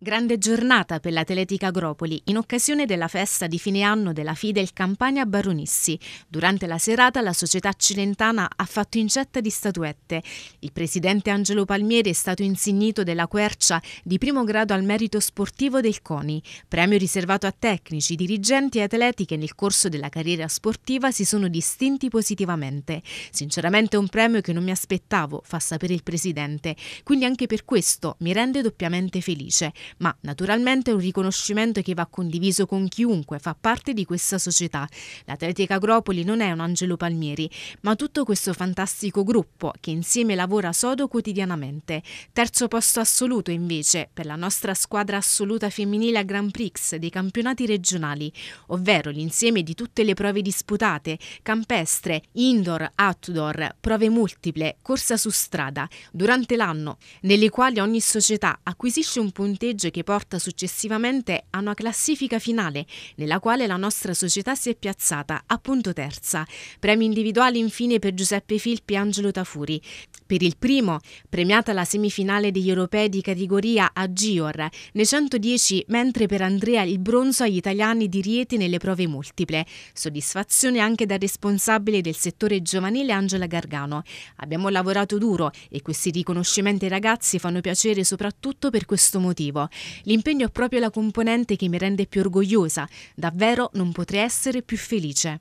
Grande giornata per l'Atletica Agropoli in occasione della festa di fine anno della Fidel Campania Baronissi. Durante la serata la società cilentana ha fatto incetta di statuette. Il presidente Angelo Palmieri è stato insignito della quercia di primo grado al merito sportivo del CONI, premio riservato a tecnici, dirigenti e atleti che nel corso della carriera sportiva si sono distinti positivamente. Sinceramente è un premio che non mi aspettavo, fa sapere il presidente, quindi anche per questo mi rende doppiamente felice ma naturalmente è un riconoscimento che va condiviso con chiunque fa parte di questa società. L'Atletica Agropoli non è un Angelo Palmieri, ma tutto questo fantastico gruppo che insieme lavora sodo quotidianamente. Terzo posto assoluto invece per la nostra squadra assoluta femminile a Grand Prix dei campionati regionali, ovvero l'insieme di tutte le prove disputate, campestre, indoor, outdoor, prove multiple, corsa su strada, durante l'anno, nelle quali ogni società acquisisce un punteggio viaggio che porta successivamente a una classifica finale nella quale la nostra società si è piazzata a punto terza. Premi individuali infine per Giuseppe Filippi e Angelo Tafuri. Per il primo, premiata la semifinale degli europei di categoria a Gior, nei 110, mentre per Andrea il bronzo agli italiani di Rieti nelle prove multiple. Soddisfazione anche da responsabile del settore giovanile Angela Gargano. Abbiamo lavorato duro e questi riconoscimenti ai ragazzi fanno piacere soprattutto per questo motivo. L'impegno è proprio la componente che mi rende più orgogliosa. Davvero non potrei essere più felice.